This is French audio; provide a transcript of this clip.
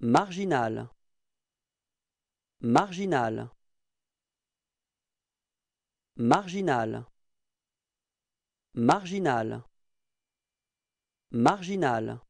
Marginal Marginal Marginal Marginal Marginal